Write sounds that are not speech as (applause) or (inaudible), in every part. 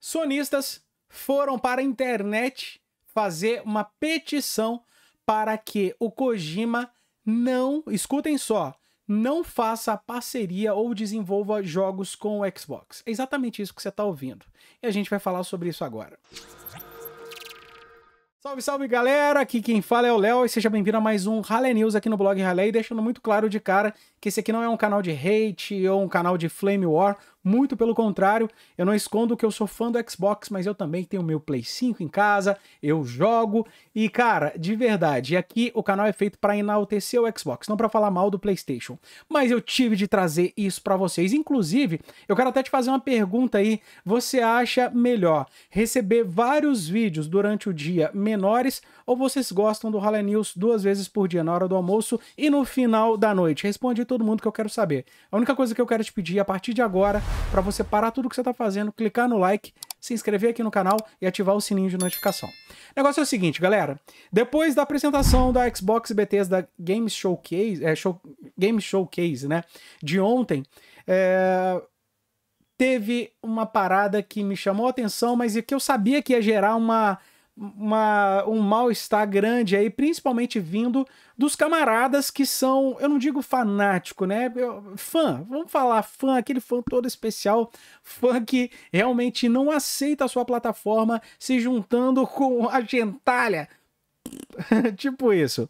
sonistas foram para a internet fazer uma petição para que o Kojima não, escutem só, não faça parceria ou desenvolva jogos com o Xbox. É exatamente isso que você está ouvindo. E a gente vai falar sobre isso agora. Salve, salve galera! Aqui quem fala é o Léo e seja bem-vindo a mais um Rally News aqui no blog Rally, deixando muito claro de cara que esse aqui não é um canal de hate ou um canal de Flame War, muito pelo contrário, eu não escondo que eu sou fã do Xbox, mas eu também tenho meu Play 5 em casa, eu jogo. E cara, de verdade, aqui o canal é feito para enaltecer o Xbox, não para falar mal do PlayStation. Mas eu tive de trazer isso para vocês. Inclusive, eu quero até te fazer uma pergunta aí. Você acha melhor receber vários vídeos durante o dia menores ou vocês gostam do Rally News duas vezes por dia na hora do almoço e no final da noite? Responde todo mundo que eu quero saber. A única coisa que eu quero te pedir a partir de agora para você parar tudo que você está fazendo, clicar no like, se inscrever aqui no canal e ativar o sininho de notificação. O negócio é o seguinte, galera. Depois da apresentação da Xbox da Game Showcase, é, show, Game Showcase, né, de ontem, é, teve uma parada que me chamou a atenção, mas é que eu sabia que ia gerar uma uma, um mal-estar grande aí, principalmente vindo dos camaradas que são, eu não digo fanático, né? Eu, fã, vamos falar fã, aquele fã todo especial, fã que realmente não aceita a sua plataforma se juntando (laughs) com a gentalha. (laughs) tipo isso.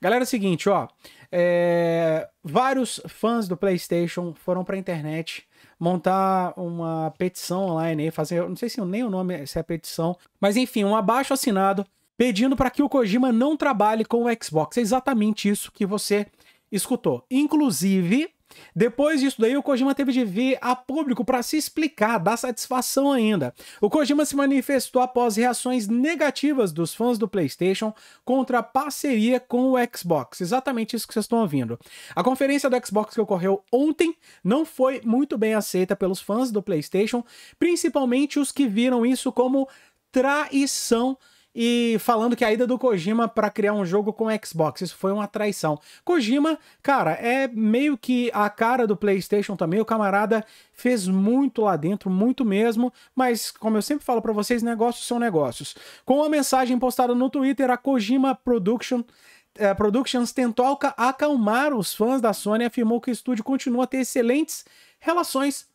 Galera, é o seguinte, ó. É, vários fãs do PlayStation foram pra internet montar uma petição online aí, fazer, não sei se nem o nome é, se é petição, mas enfim, um abaixo assinado pedindo para que o Kojima não trabalhe com o Xbox. É exatamente isso que você escutou. Inclusive, depois disso daí, o Kojima teve de vir a público para se explicar, dar satisfação ainda. O Kojima se manifestou após reações negativas dos fãs do PlayStation contra a parceria com o Xbox. Exatamente isso que vocês estão ouvindo. A conferência do Xbox que ocorreu ontem não foi muito bem aceita pelos fãs do PlayStation, principalmente os que viram isso como traição e falando que a ida do Kojima para criar um jogo com Xbox, isso foi uma traição. Kojima, cara, é meio que a cara do PlayStation também. O camarada fez muito lá dentro, muito mesmo, mas como eu sempre falo para vocês, negócios são negócios. Com a mensagem postada no Twitter, a Kojima Production eh, Productions tentou acalmar os fãs da Sony e afirmou que o estúdio continua a ter excelentes relações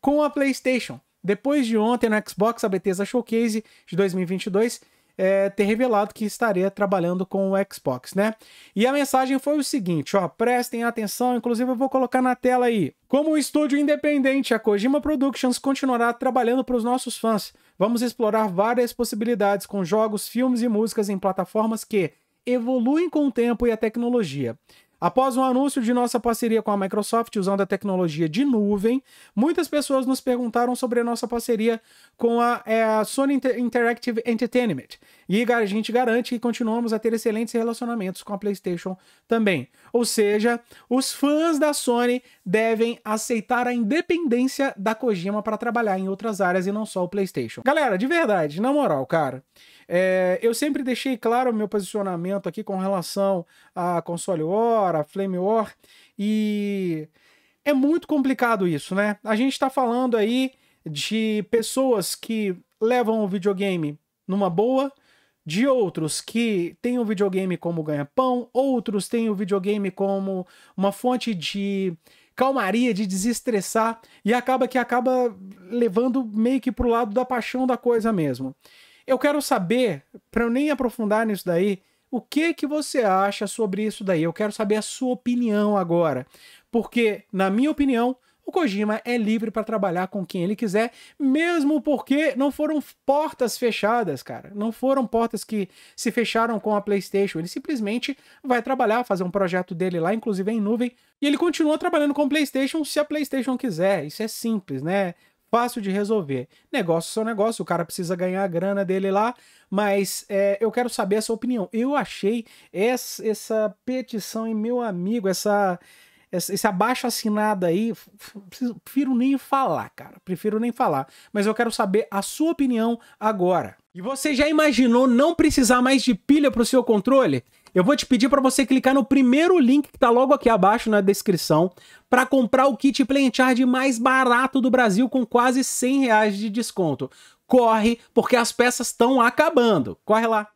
com a PlayStation. Depois de ontem no Xbox, a Bethesda Showcase de 2022 é, ter revelado que estaria trabalhando com o Xbox, né? E a mensagem foi o seguinte, ó, prestem atenção, inclusive eu vou colocar na tela aí. Como um estúdio independente, a Kojima Productions continuará trabalhando para os nossos fãs. Vamos explorar várias possibilidades com jogos, filmes e músicas em plataformas que evoluem com o tempo e a tecnologia. Após o um anúncio de nossa parceria com a Microsoft usando a tecnologia de nuvem, muitas pessoas nos perguntaram sobre a nossa parceria com a, é, a Sony Interactive Entertainment. E a gente garante que continuamos a ter excelentes relacionamentos com a PlayStation também. Ou seja, os fãs da Sony devem aceitar a independência da Kojima para trabalhar em outras áreas e não só o PlayStation. Galera, de verdade, na moral, cara, é, eu sempre deixei claro o meu posicionamento aqui com relação a console War, a Flame War, e é muito complicado isso, né? A gente está falando aí de pessoas que levam o videogame numa boa, de outros que têm o videogame como ganha-pão, outros têm o videogame como uma fonte de calmaria, de desestressar, e acaba que acaba levando meio que pro lado da paixão da coisa mesmo. Eu quero saber, para eu nem aprofundar nisso daí, o que que você acha sobre isso daí? Eu quero saber a sua opinião agora, porque na minha opinião, o Kojima é livre para trabalhar com quem ele quiser, mesmo porque não foram portas fechadas, cara. Não foram portas que se fecharam com a PlayStation. Ele simplesmente vai trabalhar, fazer um projeto dele lá, inclusive em nuvem, e ele continua trabalhando com a PlayStation se a PlayStation quiser. Isso é simples, né? fácil de resolver. Negócio seu negócio, o cara precisa ganhar a grana dele lá, mas é, eu quero saber a sua opinião. Eu achei essa, essa petição e meu amigo, essa esse abaixo assinado aí, prefiro nem falar, cara. Prefiro nem falar. Mas eu quero saber a sua opinião agora. E você já imaginou não precisar mais de pilha para o seu controle? Eu vou te pedir para você clicar no primeiro link que está logo aqui abaixo na descrição para comprar o kit Play Charge mais barato do Brasil com quase 100 reais de desconto. Corre, porque as peças estão acabando. Corre lá!